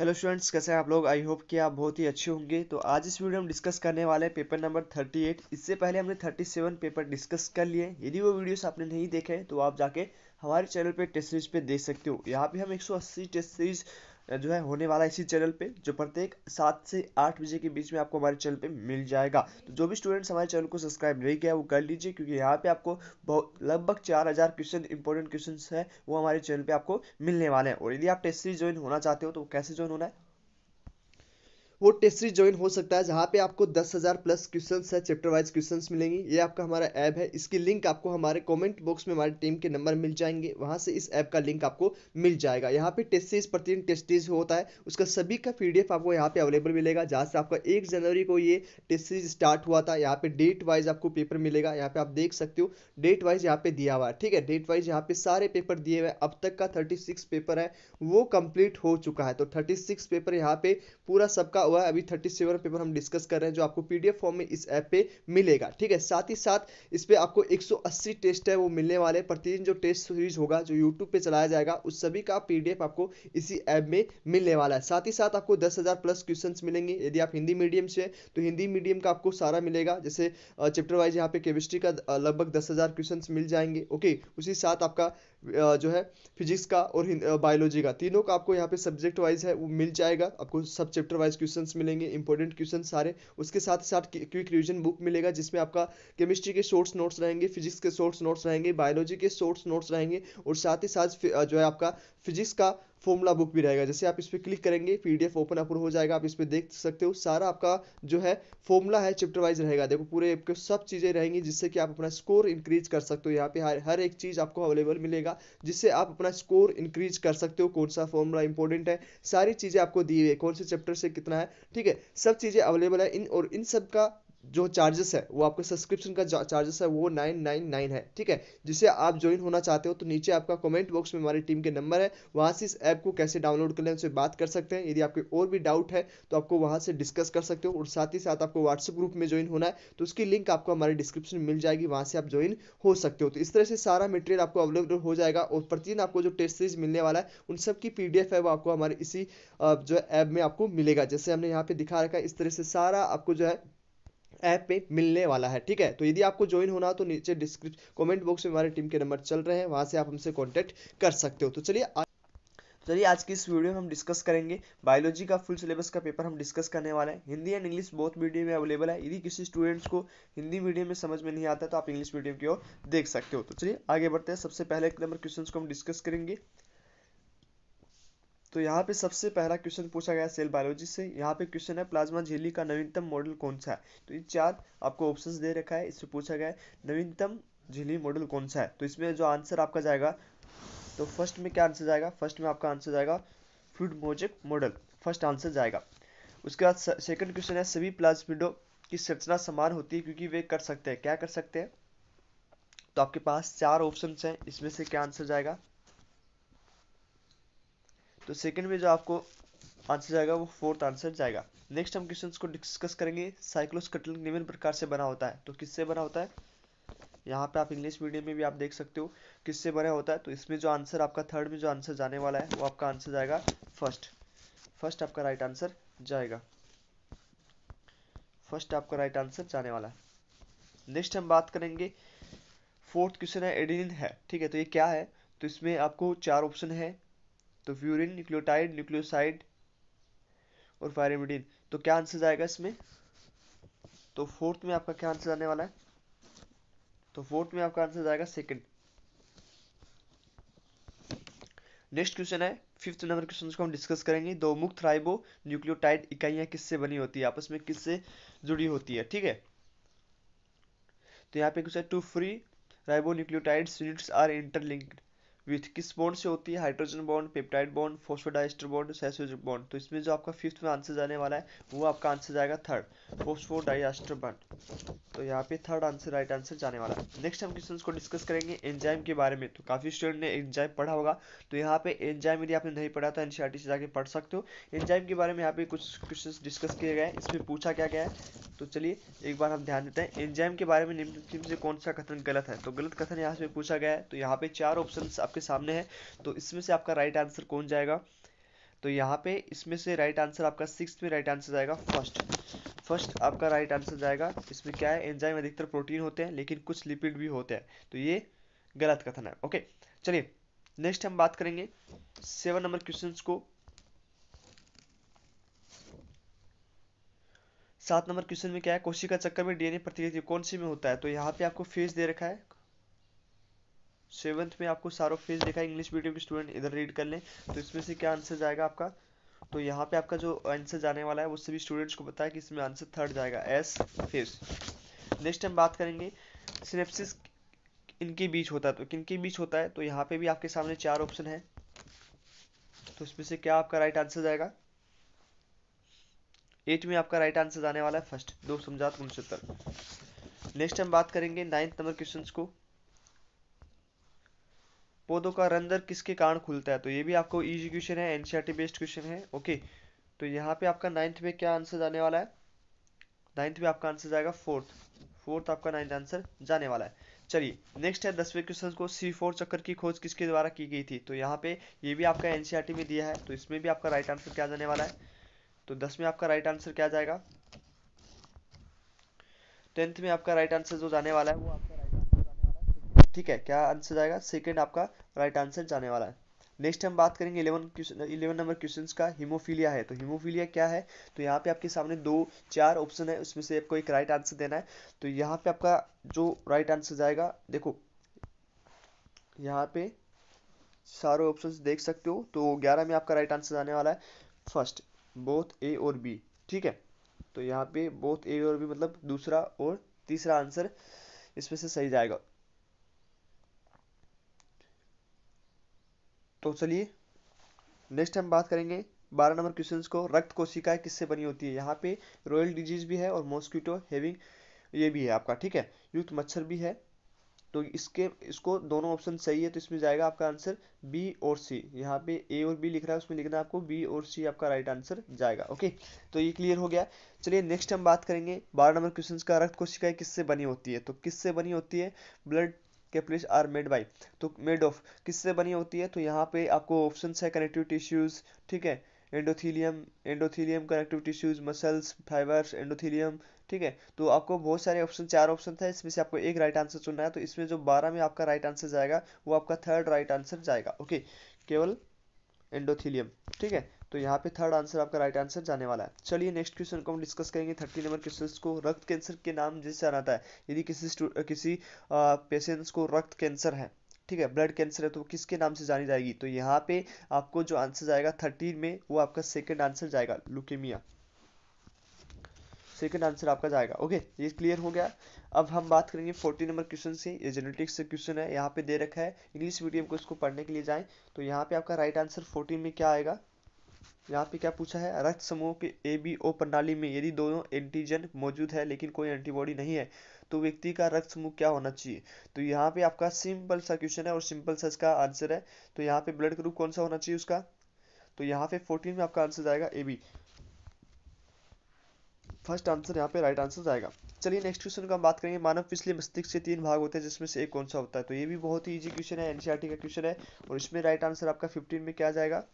hello students कैसे हैं आप लोग आई होप कि आप बहुत ही अच्छे होंगे तो आज इस वीडियो में डिस्कस करने वाले हैं पेपर नंबर 38 इससे पहले हमने 37 पेपर डिस्कस कर लिए यदि वो वीडियोस आपने नहीं देखे तो आप जाके हमारे चैनल पे टेस्ट सीरीज पे देख सकते हो यहाँ पे हम 180 टेस्ट सीरीज जो है होने वाला इसी चैनल पे जो प्रत्येक सात से आठ बजे के बीच में आपको हमारे चैनल पे मिल जाएगा तो जो भी स्टूडेंट्स हमारे चैनल को सब्सक्राइब नहीं किया वो कर लीजिए क्योंकि यहाँ पे आपको बहुत लगभग चार हज़ार क्वेश्चन इंपॉर्टेंट क्वेश्चन है वो हमारे चैनल पे आपको मिलने वाले हैं और यदि आप टेस्ट सीरीज ज्वाइन होना चाहते हो तो कैसे ज्वाइन होना है वो टेस्ट सीरीज ज्वाइन हो सकता है जहाँ पे आपको दस हज़ार प्लस क्वेश्चन है चैप्टर वाइज क्वेश्चन मिलेंगी ये आपका हमारा ऐप है इसकी लिंक आपको हमारे कमेंट बॉक्स में हमारी टीम के नंबर मिल जाएंगे वहाँ से इस ऐप का लिंक आपको मिल जाएगा यहाँ पे टेस्ट सीरीज प्रतिदिन टेस्ट सीरीज होता है उसका सभी का पी आपको यहाँ पे अवेलेबल मिलेगा जहाँ से आपका एक जनवरी को ये टेस्ट सीरीज स्टार्ट हुआ था यहाँ पे डेट वाइज आपको पेपर मिलेगा यहाँ पे आप देख सकते हो डेट वाइज यहाँ पे दिया हुआ है ठीक है डेट वाइज यहाँ पे सारे पेपर दिए हुए अब तक का थर्टी पेपर है वो कंप्लीट हो चुका है तो थर्टी पेपर यहाँ पे पूरा सबका हुआ है अभी थर्टी सेवन पेपर हम डिस्कस कर रहे हैं जो आपको पीडीएफ फॉर्म में इस ऐप पे मिलेगा ठीक है साथ ही साथ इस पर आपको 180 टेस्ट है वो मिलने वाले प्रतिदिन जो टेस्ट सीरीज होगा जो यूट्यूब पे चलाया जाएगा उस सभी का पीडीएफ आपको इसी ऐप में मिलने वाला है साथ ही साथ आपको दस प्लस क्वेश्चन मिलेंगे यदि आप हिंदी मीडियम से हैं तो हिंदी मीडियम का आपको सारा मिलेगा जैसे चैप्टर वाइज यहाँ पे केमिस्ट्री का लगभग दस हज़ार क्वेश्चन मिल जाएंगे ओके उसी साथ आपका जो है फिजिक्स का और बायोलॉजी का तीनों का आपको यहाँ पे सब्जेक्ट वाइज है वो मिल जाएगा आपको सब चैप्टर वाइज क्वेश्चन क्वेश्चन मिलेंगे इंपॉर्टेंट क्वेश्चन सारे उसके साथ ही साथ क्विक रिविजन बुक मिलेगा जिसमें आपका केमिस्ट्री के शॉर्ट्स नोट्स रहेंगे फिजिक्स के शॉर्ट्स नोट्स रहेंगे बायोलॉजी के शॉर्ट्स नोट्स रहेंगे और साथ ही साथ जो है आपका फिजिक्स का फॉर्मूला बुक भी रहेगा जैसे आप इस पर क्लिक करेंगे पीडीएफ ओपन अपर हो जाएगा आप इस पर देख सकते हो सारा आपका जो है फॉर्मूला है चैप्टर वाइज रहेगा देखो पूरे आपके सब चीज़ें रहेंगी जिससे कि आप अपना स्कोर इंक्रीज कर सकते हो यहाँ पे हर हर एक चीज़ आपको अवेलेबल मिलेगा जिससे आप अपना स्कोर इंक्रीज कर सकते हो कौन सा फॉर्मूला इंपॉर्टेंट है सारी चीज़ें आपको दी हुई है कौन से चैप्टर से कितना है ठीक है सब चीज़ें अवेलेबल है इन और इन सब का जो चार्जेस है वो आपके सब्सक्रिप्शन का चार्जेस है वो नाइन नाइन नाइन है ठीक है जिसे आप ज्वाइन होना चाहते हो तो नीचे आपका कमेंट बॉक्स में हमारी टीम के नंबर है वहाँ से इस ऐप को कैसे डाउनलोड कर लें उनसे बात कर सकते हैं यदि आपके और भी डाउट है तो आपको वहाँ से डिस्कस कर सकते हो और साथ ही साथ आपको व्हाट्सएप ग्रुप में ज्वाइन होना है तो उसकी लिंक आपको हमारे डिस्क्रिप्शन में मिल जाएगी वहाँ से आप ज्वाइन हो सकते हो तो इस तरह से सारा मटेरियल आपको अवेलेबल हो जाएगा और प्रतिदिन आपको जो टेस्ट सीरीज मिलने वाला है उन सब की पीडीएफ है वो आपको हमारे इसी जो ऐप में आपको मिलेगा जैसे हमने यहाँ पे दिखा रखा है इस तरह से सारा आपको जो है ऐप पे मिलने वाला है ठीक है तो यदि आपको ज्वाइन होना तो नीचे डिस्क्रिप्शन कमेंट बॉक्स में हमारे टीम के नंबर चल रहे हैं वहाँ से आप हमसे कॉन्टैक्ट कर सकते हो तो चलिए चलिए आज की इस वीडियो में हम डिस्कस करेंगे बायोलॉजी का फुल सिलेबस का पेपर हम डिस्कस करने वाले हैं हिंदी एंड इंग्लिश बहुत मीडियम में अवेलेबल है यदि किसी स्टूडेंट्स को हिंदी मीडियम में समझ में नहीं आता तो आप इंग्लिश मीडियम की ओर देख सकते हो तो चलिए आगे बढ़ते हैं सबसे पहले एक नंबर क्वेश्चन को हम डिस्कस करेंगे तो यहाँ पे सबसे पहला क्वेश्चन पूछा गया सेल बायोलॉजी से यहाँ पे क्वेश्चन है प्लाज्मा झिल्ली का नवीनतम मॉडल कौन सा है तो ये चार आपको ऑप्शंस दे रखा है इससे पूछा गया है नवीनतम झिल्ली मॉडल कौन सा है तो इसमें जो आंसर आपका जाएगा तो फर्स्ट में क्या आंसर जाएगा फर्स्ट में आपका आंसर जाएगा fluid mosaic model first answer जाएगा उसके बाद सेकंड क्वेश्चन है सभी प्लाज्मिडो की संरचना समान होती है क्योंकि वे कर सकते हैं क्या कर सकते हैं तो आपके पास चार ऑप्शन हैं इसमें से क्या आंसर जाएगा तो सेकंड में जो आपको आंसर जाएगा वो फोर्थ आंसर जाएगा नेक्स्ट हम क्वेश्चन को डिस्कस करेंगे साइक्लोस्कटल निम्न प्रकार से बना होता है तो किससे बना होता है यहाँ पे आप इंग्लिश मीडियम में भी आप देख सकते हो किससे बना होता है तो इसमें जो आंसर आपका थर्ड में जो आंसर जाने वाला है वो आपका आंसर जाएगा फर्स्ट फर्स्ट आपका राइट आंसर जाएगा फर्स्ट आपका राइट आंसर जाने वाला है नेक्स्ट हम बात करेंगे फोर्थ क्वेश्चन है एडिनिन है ठीक है तो ये क्या है तो इसमें आपको चार ऑप्शन है तो फ्यूरिन न्यूक्लियोटाइड न्यूक्लियोसाइड और फायरमिडीन तो क्या आंसर आएगा इसमें तो फोर्थ में आपका क्या आंसर आने वाला है तो फोर्थ में आपका आंसर आएगा सेकंड नेक्स्ट क्वेश्चन है फिफ्थ नंबर क्वेश्चन को हम डिस्कस करेंगे दो मुक्त राइबो न्यूक्लियोटाइड इकाइयां किससे बनी होती है आपस में किससे जुड़ी होती है ठीक है तो यहाँ पे question two free ribonucleotides units are interlinked with किस बॉन्ड से होती है hydrogen bond peptide bond phosphodiester bond सैसोजिक बॉन्ड तो इसमें जो आपका फिफ्थ में आंसर जाने वाला है वो आपका आंसर जाएगा थर्ड फोस्फोडाइस्टर बॉन्ड तो यहाँ पे थर्ड आंसर राइट आंसर जाने वाला है नेक्स्ट हम क्वेश्चन को डिस्कस करेंगे एंजाइम के बारे में तो काफ़ी स्टूडेंट ने एंजाइम पढ़ा होगा तो यहाँ पे एंजाइम यदि आपने नहीं पढ़ा तो एन से जाके पढ़ सकते हो एंजाइम के बारे में यहाँ पे कुछ क्वेश्चन डिस्कस किए गए इसमें पूछा क्या गया है तो चलिए एक बार हम ध्यान देते हैं एंजाइम के बारे में से कौन सा कथन गलत है तो गलत कथन यहाँ से पूछा गया है तो यहाँ पे चार ऑप्शन आपके सामने है तो इसमें से आपका राइट आंसर कौन जाएगा तो यहाँ पे इसमें से राइट आंसर आपका सिक्स में राइट आंसर जाएगा फर्स्ट फर्स्ट आपका राइट आंसर जाएगा इसमें क्या है एंजाइम अधिकतर प्रोटीन होते हैं लेकिन कुछ लिपिड भी होते हैं तो ये गलत कथन है ओके चलिए नेक्स्ट हम बात करेंगे सेवन नंबर क्वेश्चन को सात नंबर क्वेश्चन में क्या है कोशी का चक्कर में डीएनए प्रतिकृति कौन सी में होता है तो यहाँ पे आपको फेज दे रखा है सेवन्थ में आपको सारो फेज देखा है इंग्लिश मीडियम के स्टूडेंट इधर रीड कर लें तो इसमें से क्या आंसर जाएगा आपका तो यहाँ पे आपका जो आंसर जाने वाला है वो सभी स्टूडेंट्स को बताया कि इसमें आंसर थर्ड जाएगा एस फिश नेक्स्ट हम बात करेंगे सिनेप्सिस इनके बीच होता है तो किनके बीच होता है तो यहाँ पे भी आपके सामने चार ऑप्शन है तो इसमें से क्या आपका राइट आंसर जाएगा एट में आपका राइट आंसर जाने वाला है फर्स्ट दो समझात उनसे नेक्स्ट हम बात करेंगे नाइन्थ नंबर क्वेश्चन को पौधों का रंधर किसके कारण खुलता है तो ये भी आपको इजी क्वेश्चन है एनसीआरटी बेस्ड क्वेश्चन है ओके तो यहाँ पे आपका नाइन्थ में क्या आंसर जाने वाला है नाइन्थ में आपका आंसर जाएगा फोर्थ फोर्थ आपका नाइन्थ आंसर जाने वाला है चलिए नेक्स्ट है दसवें क्वेश्चन को सी फोर चक्कर की खोज किसके द्वारा की गई थी तो यहाँ पे ये भी आपका एनसीईआरटी में दिया है तो इसमें भी आपका राइट आंसर क्या जाने वाला है तो दस में आपका राइट आंसर क्या जाएगा टेंथ में आपका राइट आंसर जो जाने वाला है वो आप ठीक है क्या आंसर आएगा सेकेंड आपका राइट आंसर जाने वाला है नेक्स्ट हम बात करेंगे इलेवन इलेवन नंबर क्वेश्चन का हीमोफीलिया है तो हीमोफीलिया क्या है तो यहाँ पे आपके सामने दो चार ऑप्शन है उसमें से आपको एक राइट आंसर देना है तो यहाँ पे आपका जो राइट आंसर जाएगा देखो यहाँ पे सारे ऑप्शन देख सकते हो तो ग्यारह में आपका राइट आंसर आने वाला है फर्स्ट बोथ ए और बी ठीक है तो यहाँ पे बोथ ए और बी मतलब दूसरा और तीसरा आंसर इसमें से सही जाएगा तो चलिए नेक्स्ट हम बात करेंगे बारह नंबर क्वेश्चन को रक्त कोशिकाएं किससे बनी होती है यहाँ पे रॉयल डिजीज भी है और मॉस्किटो हैविंग ये भी है आपका ठीक है युक्त मच्छर भी है तो इसके इसको दोनों ऑप्शन सही है तो इसमें जाएगा आपका आंसर बी और सी यहाँ पे ए और बी लिख रहा है उसमें लिखना है आपको बी और सी आपका राइट आंसर जाएगा ओके तो ये क्लियर हो गया चलिए नेक्स्ट हम बात करेंगे बारह नंबर क्वेश्चन का रक्त कोशिकाएं किससे बनी होती है तो किससे बनी होती है blood capillaries are made by तो मेड ऑफ किससे बनी होती है तो यहाँ पे आपको ऑप्शन है कनेक्टिव टिश्यूज ठीक है endothelium endothelium connective tissues muscles fibres endothelium ठीक है तो आपको बहुत सारे ऑप्शन चार ऑप्शन था इसमें से आपको एक राइट आंसर चुनना है तो इसमें जो बारह में आपका राइट आंसर जाएगा वो आपका थर्ड राइट आंसर जाएगा ओके केवल एंडोथीलियम ठीक है तो यहाँ पे थर्ड आंसर आपका राइट आंसर जाने वाला है चलिए नेक्स्ट क्वेश्चन को हम डिस्कस करेंगे थर्टी नंबर क्वेश्चन को रक्त कैंसर के नाम जिससे आता है यदि किसी किसी पेशेंट्स को रक्त कैंसर है ठीक है ब्लड कैंसर है तो किसके नाम से जानी जाएगी तो यहाँ पे आपको जो आंसर जाएगा थर्टीन में वो आपका सेकेंड आंसर जाएगा लुकेमिया सेकेंड आंसर आपका जाएगा ओके ये क्लियर हो गया अब हम बात करेंगे फोर्टी नंबर क्वेश्चन से ये जेनेटिक्स से क्वेश्चन है यहाँ पे दे रखा है इंग्लिश मीडियम को इसको पढ़ने के लिए जाएं तो यहाँ पे आपका राइट आंसर फोर्टीन में क्या आएगा यहाँ पे क्या पूछा है रक्त समूह के ए बी ओ प्रणाली में यदि दोनों एंटीजन मौजूद है लेकिन कोई एंटीबॉडी नहीं है तो व्यक्ति का रक्त समूह क्या होना चाहिए तो यहाँ पे आपका सिंपल सा क्वेश्चन है और सिंपल सा इसका आंसर है तो यहाँ पे ब्लड ग्रुप कौन सा होना चाहिए उसका तो यहाँ पे फोर्टीन में आपका आंसर जाएगा ए बी फर्स्ट आंसर यहाँ पे राइट आंसर जाएगा चलिए नेक्स्ट क्वेश्चन का हम बात करेंगे मानव पिछले मस्तिष्क से तीन भाग होते हैं जिसमें से एक कौन सा होता है तो ये भी बहुत ही इजी क्वेश्चन है एनसीईआरटी का क्वेश्चन है और इसमें राइट आंसर आपका फिफ्टीन में क्या जाएगा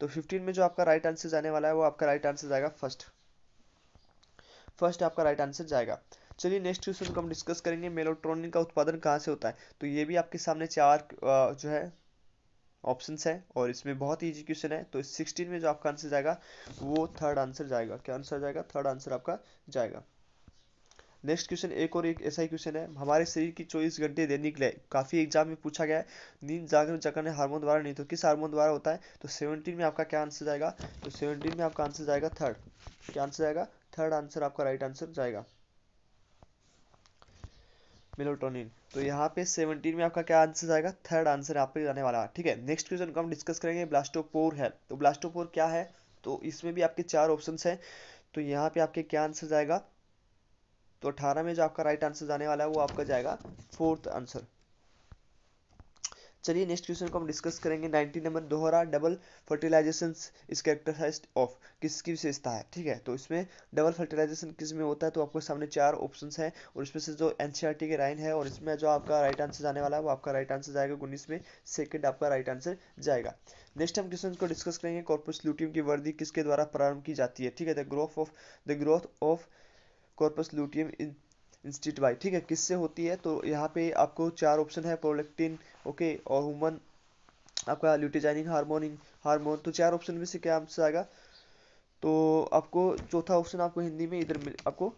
तो 15 में जो आपका राइट आंसर जाने वाला है वो आपका राइट आंसर जाएगा फर्स्ट फर्स्ट आपका राइट आंसर जाएगा चलिए नेक्स्ट क्वेश्चन को हम डिस्कस करेंगे मेलोट्रोनिन का उत्पादन कहाँ से होता है तो ये भी आपके सामने चार जो है ऑप्शन है और इसमें बहुत ईजी क्वेश्चन है तो सिक्सटीन में जो आपका आंसर जाएगा वो थर्ड आंसर जाएगा क्या आंसर जाएगा थर्ड आंसर आपका जाएगा नेक्स्ट क्वेश्चन एक और एक ऐसा ही क्वेश्चन है हमारे शरीर की चौबीस घंटे दैनिक लिए काफ़ी एग्जाम में पूछा गया है नींद जागरण चक्कर हार्मोन द्वारा नहीं तो किस हार्मोन द्वारा होता है तो सेवनटीन में आपका क्या आंसर जाएगा तो सेवनटीन में आपका आंसर जाएगा थर्ड क्या आंसर जाएगा थर्ड आंसर आपका राइट आंसर जाएगा मेलोटोनिन तो यहाँ पे सेवनटीन में आपका क्या आंसर आएगा थर्ड आंसर यहाँ पे जाने वाला है ठीक है नेक्स्ट क्वेश्चन को हम डिस्कस करेंगे ब्लास्टोपोर है तो ब्लास्टोपोर क्या है तो इसमें भी आपके चार ऑप्शन हैं तो यहाँ पे आपके क्या आंसर आएगा तो अठारह में जो आपका राइट आंसर जाने वाला है वो आपका जाएगा फोर्थ आंसर चलिए नेक्स्ट क्वेश्चन को हम डिस्कस करेंगे 19 नंबर दोहरा double fertilisation is characterise of किसकी विशेषता है ठीक है तो इसमें डबल फर्टिलाइजेशन किस में होता है तो आपके सामने चार ऑप्शन हैं और इसमें से जो एन के राइन है और इसमें जो आपका राइट आंसर जाने वाला है वो आपका राइट आंसर जाएगा उन्नीस में सेकेंड आपका राइट आंसर जाएगा नेक्स्ट हम क्वेश्चन को डिस्कस करेंगे कॉर्पोरेट की वर्दी किसके द्वारा प्रारंभ की जाती है ठीक है the growth of the growth of corpus luteum वाई ठीक है किससे होती है तो यहाँ पे आपको चार ऑप्शन है प्रोलेक्टिन ओके और ह्यूमन आपका ल्यूटेजाइनिंग हारमोनिंग हारमोन तो चार ऑप्शन में से क्या आंसर आएगा तो आपको चौथा ऑप्शन आपको हिंदी में इधर आपको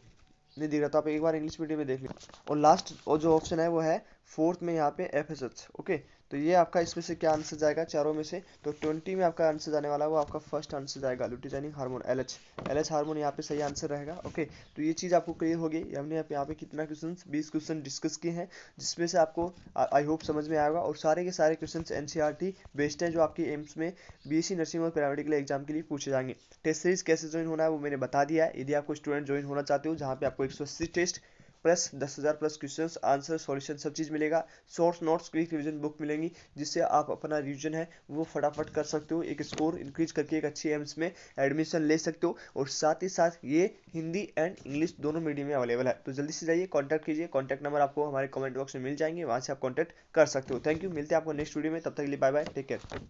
नहीं दिख रहा तो आप एक बार इंग्लिश मीडियम में देख लें और लास्ट और जो ऑप्शन है वो है फोर्थ में यहाँ पे एफ एस एच ओके तो ये आपका इसमें से क्या आंसर जाएगा चारों में से तो ट्वेंटी में आपका आंसर जाने वाला है वो आपका फर्स्ट आंसर जाएगा luteinizing hormone L H L H hormone यहाँ पे सही आंसर रहेगा ओके तो ये चीज़ आपको क्लियर होगी हमने यहाँ पे कितना क्वेश्चन बीस क्वेश्चन डिस्कस किए हैं जिसमें से आपको आई होप समझ में आएगा और सारे के सारे क्वेश्चन एन बेस्ड हैं जो आपकी एम्स में बी नर्सिंग और पैरामेडिकल एग्जाम के लिए पूछे जाएंगे टेस्ट सीरीज कैसे ज्वाइन होना है वो मैंने बता दिया है यदि आपको स्टूडेंट ज्वाइन होना चाहते हो जहाँ पे आपको एक टेस्ट प्लस दस हज़ार प्लस क्वेश्चन आंसर सॉल्यूशन सब चीज़ मिलेगा short notes quick revision book मिलेंगी जिससे आप अपना रिविजन है वो फटाफट कर सकते हो एक स्कोर इंक्रीज करके एक अच्छी एम्स में एडमिशन ले सकते हो और साथ ही साथ ये हिंदी एंड इंग्लिश दोनों मीडियम में अवेलेबल है तो जल्दी से जाइए कॉन्टैक्ट कीजिए कॉन्टैक्ट नंबर आपको हमारे कमेंट बॉक्स में मिल जाएंगे वहाँ से आप कॉन्टैक्ट कर सकते हो थैंक यू मिलते हैं आपको नेक्स्ट वीडियो में तब तक के लिए बाय बाय टेक केयर